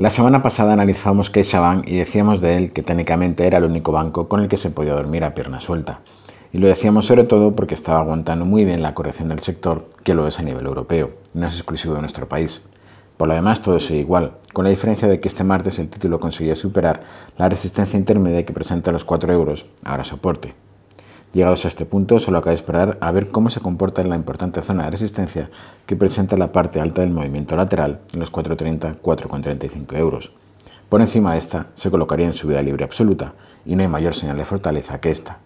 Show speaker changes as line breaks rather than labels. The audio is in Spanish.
La semana pasada analizamos CaixaBank y decíamos de él que técnicamente era el único banco con el que se podía dormir a pierna suelta. Y lo decíamos sobre todo porque estaba aguantando muy bien la corrección del sector, que lo es a nivel europeo, no es exclusivo de nuestro país. Por lo demás, todo sigue igual, con la diferencia de que este martes el título consiguió superar la resistencia intermedia que presenta los 4 euros, ahora soporte. Llegados a este punto, solo de esperar a ver cómo se comporta en la importante zona de resistencia que presenta la parte alta del movimiento lateral en los 4.30-4.35 euros. Por encima de esta se colocaría en subida libre absoluta y no hay mayor señal de fortaleza que esta.